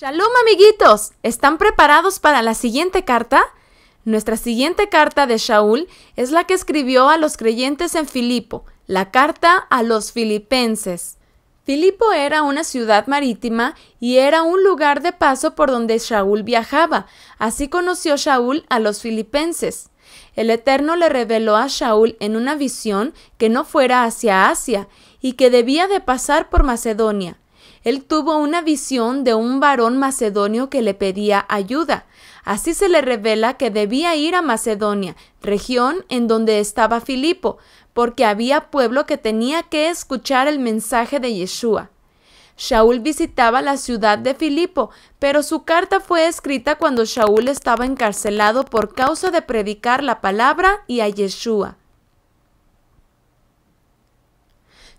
Shalom amiguitos, ¿están preparados para la siguiente carta? Nuestra siguiente carta de Shaul es la que escribió a los creyentes en Filipo, la carta a los filipenses. Filipo era una ciudad marítima y era un lugar de paso por donde Shaul viajaba, así conoció Shaul a los filipenses. El Eterno le reveló a Shaul en una visión que no fuera hacia Asia y que debía de pasar por Macedonia. Él tuvo una visión de un varón macedonio que le pedía ayuda. Así se le revela que debía ir a Macedonia, región en donde estaba Filipo, porque había pueblo que tenía que escuchar el mensaje de Yeshua. Shaul visitaba la ciudad de Filipo, pero su carta fue escrita cuando Shaúl estaba encarcelado por causa de predicar la palabra y a Yeshua.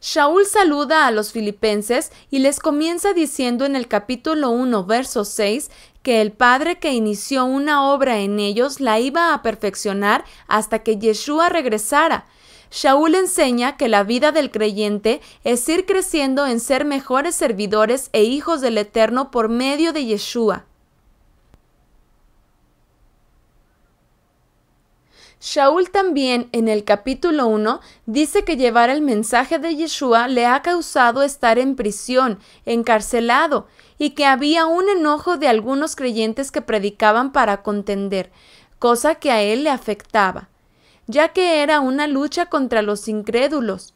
Shaul saluda a los filipenses y les comienza diciendo en el capítulo 1, verso 6, que el Padre que inició una obra en ellos la iba a perfeccionar hasta que Yeshua regresara. Shaul enseña que la vida del creyente es ir creciendo en ser mejores servidores e hijos del Eterno por medio de Yeshua. Shaul también en el capítulo 1 dice que llevar el mensaje de Yeshua le ha causado estar en prisión, encarcelado, y que había un enojo de algunos creyentes que predicaban para contender, cosa que a él le afectaba, ya que era una lucha contra los incrédulos.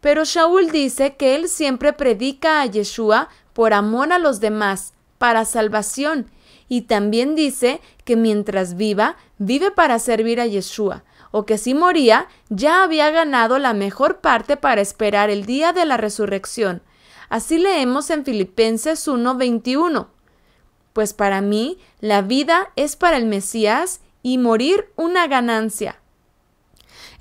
Pero Shaul dice que él siempre predica a Yeshua por amor a los demás, para salvación, y también dice que mientras viva, vive para servir a Yeshua, o que si moría, ya había ganado la mejor parte para esperar el día de la resurrección. Así leemos en Filipenses 1:21. Pues para mí, la vida es para el Mesías y morir una ganancia.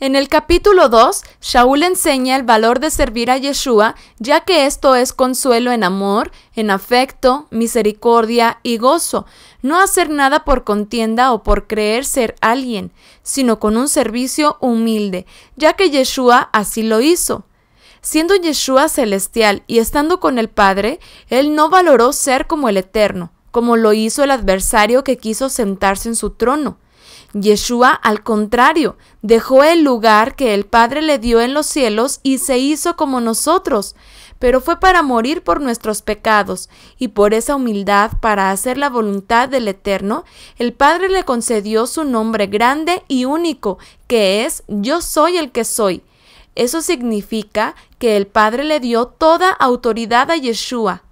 En el capítulo 2, Shaul enseña el valor de servir a Yeshua, ya que esto es consuelo en amor, en afecto, misericordia y gozo. No hacer nada por contienda o por creer ser alguien, sino con un servicio humilde, ya que Yeshua así lo hizo. Siendo Yeshua celestial y estando con el Padre, él no valoró ser como el Eterno, como lo hizo el adversario que quiso sentarse en su trono Yeshua, al contrario, dejó el lugar que el Padre le dio en los cielos y se hizo como nosotros, pero fue para morir por nuestros pecados, y por esa humildad para hacer la voluntad del Eterno, el Padre le concedió su nombre grande y único, que es Yo soy el que soy. Eso significa que el Padre le dio toda autoridad a Yeshua,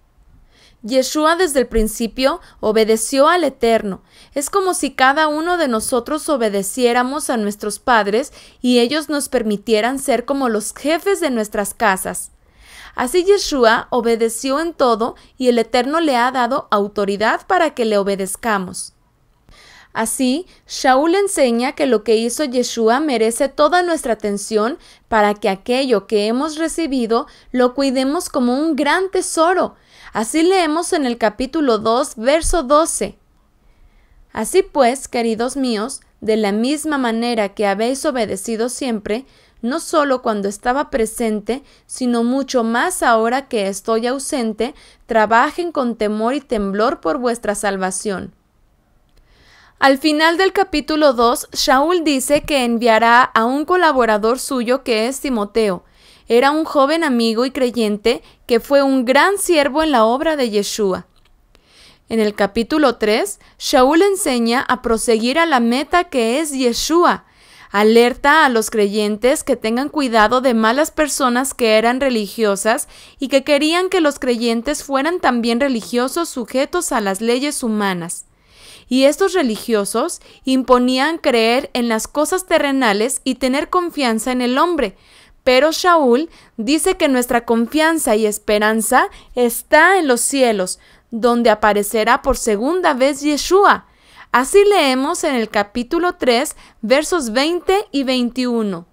Yeshua desde el principio obedeció al Eterno. Es como si cada uno de nosotros obedeciéramos a nuestros padres y ellos nos permitieran ser como los jefes de nuestras casas. Así Yeshua obedeció en todo y el Eterno le ha dado autoridad para que le obedezcamos. Así, Shaul enseña que lo que hizo Yeshua merece toda nuestra atención para que aquello que hemos recibido lo cuidemos como un gran tesoro, Así leemos en el capítulo 2, verso 12. Así pues, queridos míos, de la misma manera que habéis obedecido siempre, no sólo cuando estaba presente, sino mucho más ahora que estoy ausente, trabajen con temor y temblor por vuestra salvación. Al final del capítulo 2, Saúl dice que enviará a un colaborador suyo que es Timoteo, era un joven amigo y creyente que fue un gran siervo en la obra de Yeshua. En el capítulo 3, Shaul enseña a proseguir a la meta que es Yeshua. Alerta a los creyentes que tengan cuidado de malas personas que eran religiosas y que querían que los creyentes fueran también religiosos sujetos a las leyes humanas. Y estos religiosos imponían creer en las cosas terrenales y tener confianza en el hombre, pero Shaul dice que nuestra confianza y esperanza está en los cielos, donde aparecerá por segunda vez Yeshua. Así leemos en el capítulo 3, versos 20 y 21.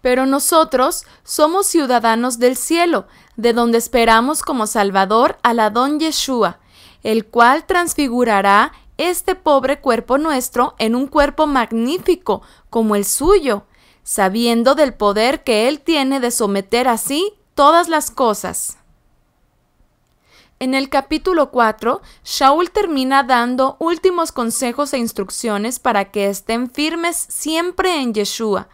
Pero nosotros somos ciudadanos del cielo, de donde esperamos como Salvador al Adón Yeshua, el cual transfigurará este pobre cuerpo nuestro en un cuerpo magnífico, como el suyo sabiendo del poder que Él tiene de someter así todas las cosas. En el capítulo 4, Shaul termina dando últimos consejos e instrucciones para que estén firmes siempre en Yeshua,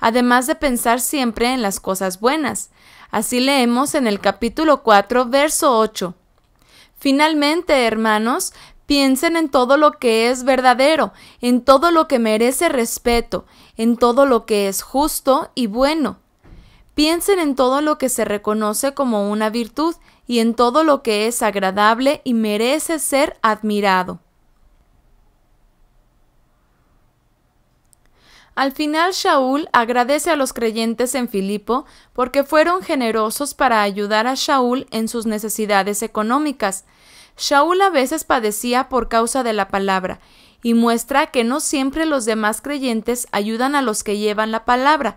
además de pensar siempre en las cosas buenas. Así leemos en el capítulo 4, verso 8. Finalmente, hermanos, Piensen en todo lo que es verdadero, en todo lo que merece respeto, en todo lo que es justo y bueno. Piensen en todo lo que se reconoce como una virtud y en todo lo que es agradable y merece ser admirado. Al final Shaul agradece a los creyentes en Filipo porque fueron generosos para ayudar a Shaul en sus necesidades económicas. Shaul a veces padecía por causa de la palabra, y muestra que no siempre los demás creyentes ayudan a los que llevan la palabra,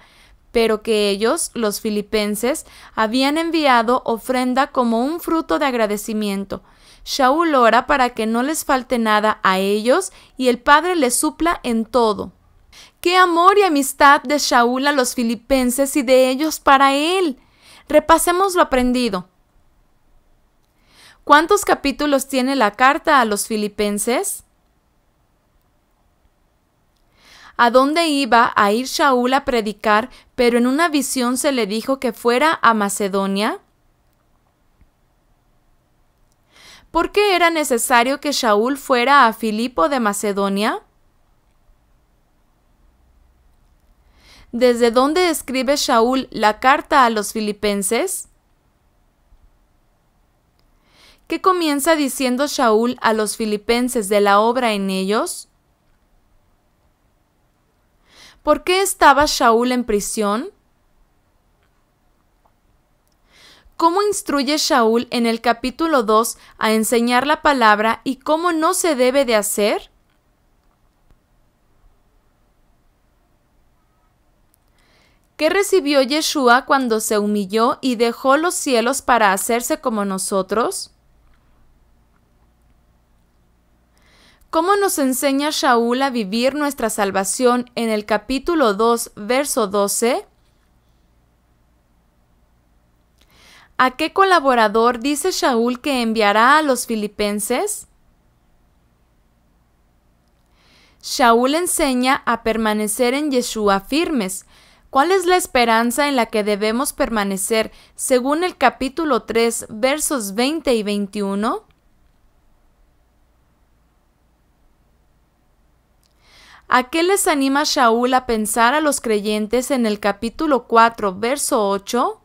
pero que ellos, los filipenses, habían enviado ofrenda como un fruto de agradecimiento. Shaul ora para que no les falte nada a ellos y el Padre les supla en todo. ¡Qué amor y amistad de Shaul a los filipenses y de ellos para él! Repasemos lo aprendido. ¿Cuántos capítulos tiene la carta a los filipenses? a dónde iba a ir Shaúl a predicar, pero en una visión se le dijo que fuera a Macedonia? ¿Por qué era necesario que Shaúl fuera a Filipo de Macedonia? ¿Desde dónde escribe Shaúl la carta a los filipenses? ¿Qué comienza diciendo Shaul a los filipenses de la obra en ellos? ¿Por qué estaba Shaul en prisión? cómo instruye Shaul en el capítulo 2 a enseñar la palabra y cómo no se debe de hacer? ¿Qué recibió Yeshua cuando se humilló y dejó los cielos para hacerse como nosotros? ¿Cómo nos enseña Shaul a vivir nuestra salvación en el capítulo 2, verso 12? ¿A qué colaborador dice Shaul que enviará a los filipenses? Shaul enseña a permanecer en Yeshua firmes. ¿Cuál es la esperanza en la que debemos permanecer según el capítulo 3, versos 20 y 21? ¿A qué les anima Shaul a pensar a los creyentes en el capítulo 4, verso 8?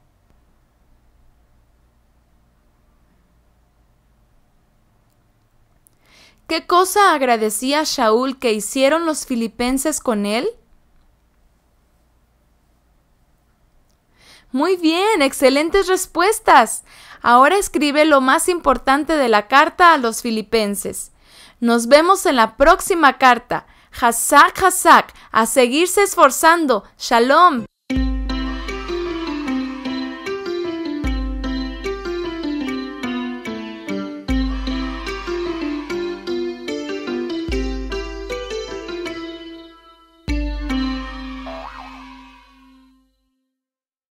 ¿Qué cosa agradecía Shaul que hicieron los filipenses con él? Muy bien, excelentes respuestas. Ahora escribe lo más importante de la carta a los filipenses. Nos vemos en la próxima carta. Hazak, Hazak, a seguirse esforzando. Shalom.